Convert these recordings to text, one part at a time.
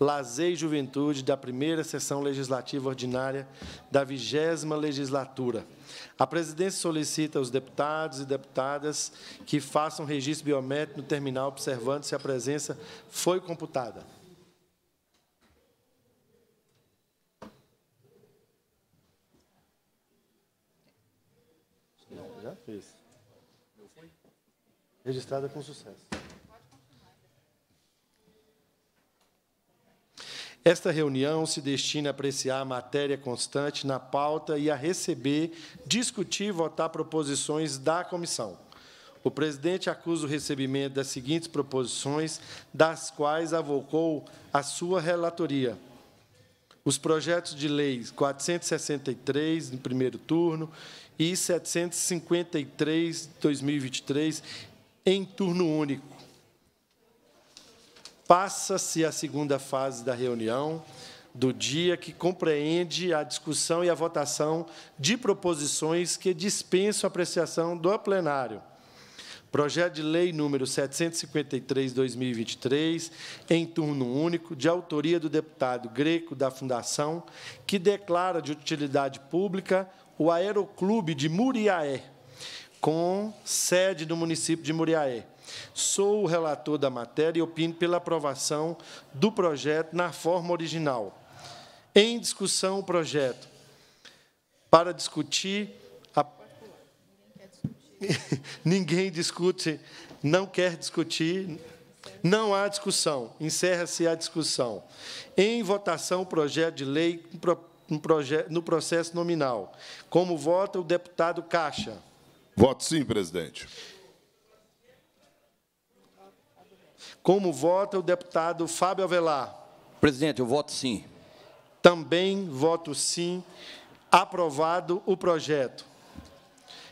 Lazer e Juventude da primeira sessão legislativa ordinária da vigésima legislatura. A presidência solicita aos deputados e deputadas que façam registro biométrico no terminal, observando se a presença foi computada. Não, já fez. Registrada com sucesso. Esta reunião se destina a apreciar a matéria constante na pauta e a receber, discutir e votar proposições da comissão. O presidente acusa o recebimento das seguintes proposições, das quais avocou a sua relatoria. Os projetos de leis 463, no primeiro turno, e 753, 2023, em turno único Passa-se a segunda fase da reunião do dia que compreende a discussão e a votação de proposições que dispensam a apreciação do plenário. Projeto de Lei número 753/2023, em turno único, de autoria do deputado Greco da Fundação, que declara de utilidade pública o Aeroclube de Muriaé, com sede no município de Muriaé, Sou o relator da matéria e opino pela aprovação do projeto na forma original. Em discussão, o projeto. Para discutir. A... Ninguém discute, não quer discutir. Não há discussão. Encerra-se a discussão. Em votação, o projeto de lei no processo nominal. Como vota o deputado Caixa? Voto sim, presidente. Como vota o deputado Fábio Avelar? Presidente, eu voto sim. Também voto sim. Aprovado o projeto.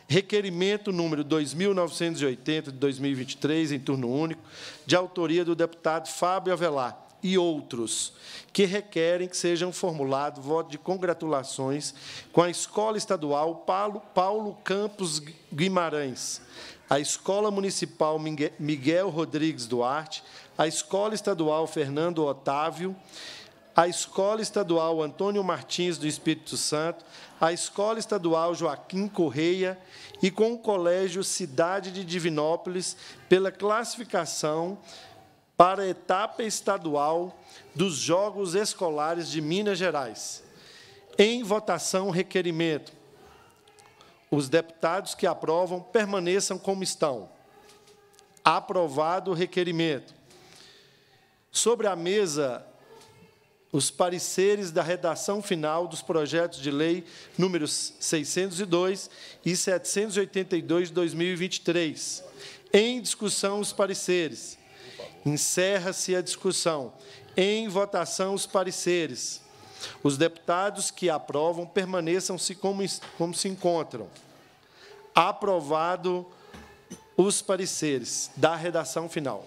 Requerimento número 2980 de 2023, em turno único, de autoria do deputado Fábio Avelar e outros, que requerem que sejam formulados voto de congratulações com a Escola Estadual Paulo, Paulo Campos Guimarães, a Escola Municipal Miguel Rodrigues Duarte, a Escola Estadual Fernando Otávio, a Escola Estadual Antônio Martins do Espírito Santo, a Escola Estadual Joaquim Correia e com o Colégio Cidade de Divinópolis pela classificação para a etapa estadual dos Jogos Escolares de Minas Gerais. Em votação, requerimento os deputados que aprovam permaneçam como estão. Aprovado o requerimento. Sobre a mesa, os pareceres da redação final dos projetos de lei números 602 e 782 de 2023. Em discussão, os pareceres. Encerra-se a discussão. Em votação, os pareceres. Os deputados que aprovam permaneçam-se como, como se encontram. Aprovado os pareceres da redação final.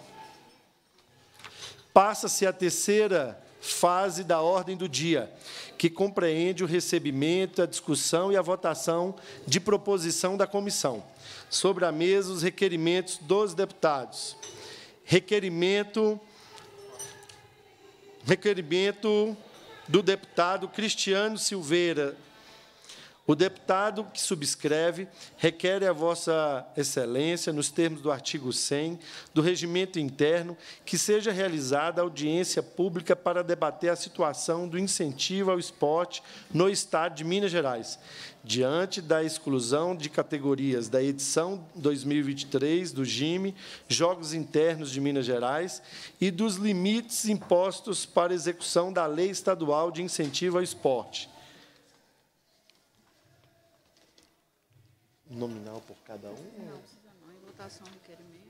Passa-se a terceira fase da ordem do dia, que compreende o recebimento, a discussão e a votação de proposição da comissão. Sobre a mesa, os requerimentos dos deputados. Requerimento. Requerimento do deputado Cristiano Silveira o deputado que subscreve requer a Vossa Excelência, nos termos do artigo 100 do Regimento Interno, que seja realizada audiência pública para debater a situação do incentivo ao esporte no Estado de Minas Gerais, diante da exclusão de categorias da edição 2023 do GIME, Jogos Internos de Minas Gerais, e dos limites impostos para execução da Lei Estadual de Incentivo ao Esporte nominal por cada um? Não, precisa não. Em votação, requerimento.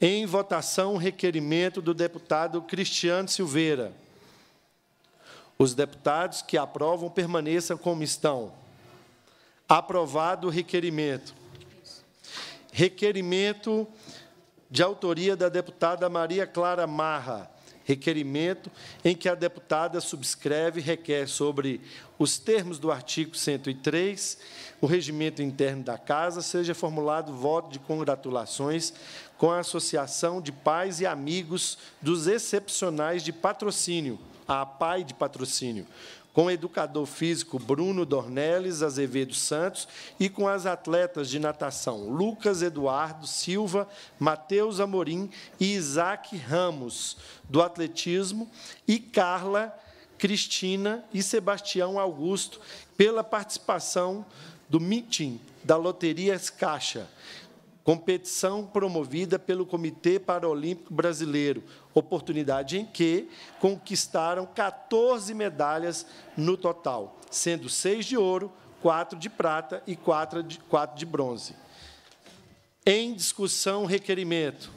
Em votação, requerimento do deputado Cristiano Silveira. Os deputados que aprovam permaneçam como estão. Aprovado o requerimento. Requerimento de autoria da deputada Maria Clara Marra, requerimento em que a deputada subscreve e requer sobre os termos do artigo 103, o regimento interno da Casa, seja formulado voto de congratulações com a Associação de Pais e Amigos dos Excepcionais de Patrocínio, a APAI de Patrocínio, com o educador físico Bruno Dornelles Azevedo Santos e com as atletas de natação Lucas Eduardo Silva, Matheus Amorim e Isaac Ramos, do atletismo, e Carla Cristina e Sebastião Augusto, pela participação do meeting da Loterias Caixa, competição promovida pelo Comitê Paralímpico Brasileiro, oportunidade em que conquistaram 14 medalhas no total, sendo seis de ouro, quatro de prata e quatro de, quatro de bronze. Em discussão, requerimento.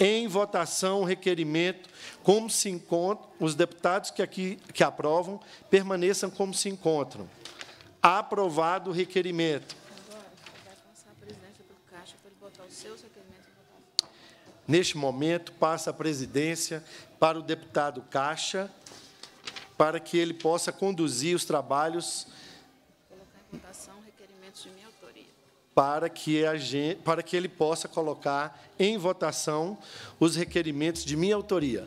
Em votação, requerimento, como se encontram, os deputados que aqui que aprovam permaneçam como se encontram. Aprovado o requerimento seu requerimento Neste momento, passa a presidência para o deputado Caixa, para que ele possa conduzir os trabalhos. Colocar em votação requerimentos de minha autoria. Para que, a gente, para que ele possa colocar em votação os requerimentos de minha autoria.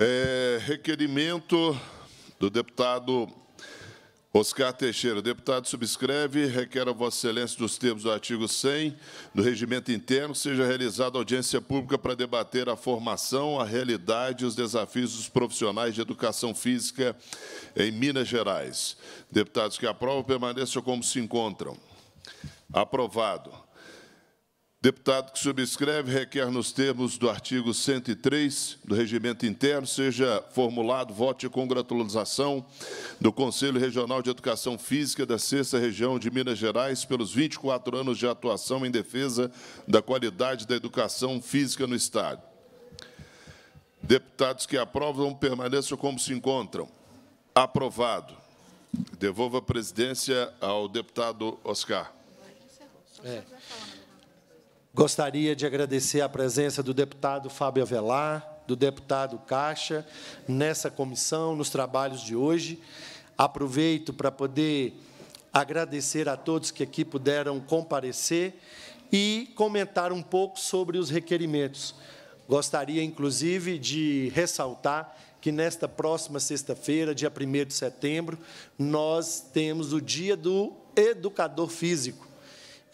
É, requerimento do deputado Oscar Teixeira, deputado, subscreve, requer a Vossa Excelência, dos termos do artigo 100 do Regimento Interno, seja realizada audiência pública para debater a formação, a realidade e os desafios dos profissionais de educação física em Minas Gerais. Deputados que aprovam, permaneçam como se encontram. Aprovado. Deputado que subscreve requer nos termos do artigo 103 do Regimento Interno seja formulado voto de congratulação do Conselho Regional de Educação Física da Sexta Região de Minas Gerais pelos 24 anos de atuação em defesa da qualidade da educação física no Estado. Deputados que aprovam permaneçam como se encontram. Aprovado. Devolvo a presidência ao deputado Oscar. É. Gostaria de agradecer a presença do deputado Fábio Avelar, do deputado Caixa, nessa comissão, nos trabalhos de hoje. Aproveito para poder agradecer a todos que aqui puderam comparecer e comentar um pouco sobre os requerimentos. Gostaria, inclusive, de ressaltar que nesta próxima sexta-feira, dia 1 de setembro, nós temos o Dia do Educador Físico.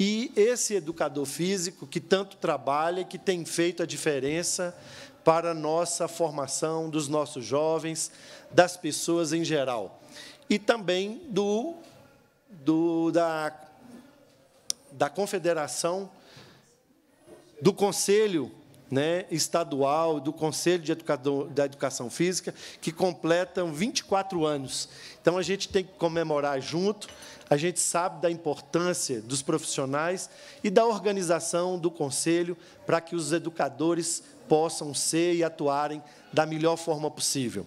E esse educador físico que tanto trabalha, que tem feito a diferença para a nossa formação dos nossos jovens, das pessoas em geral. E também do, do da, da confederação, do conselho né, estadual do Conselho de da Educação Física, que completam 24 anos. Então, a gente tem que comemorar junto, a gente sabe da importância dos profissionais e da organização do Conselho para que os educadores possam ser e atuarem da melhor forma possível.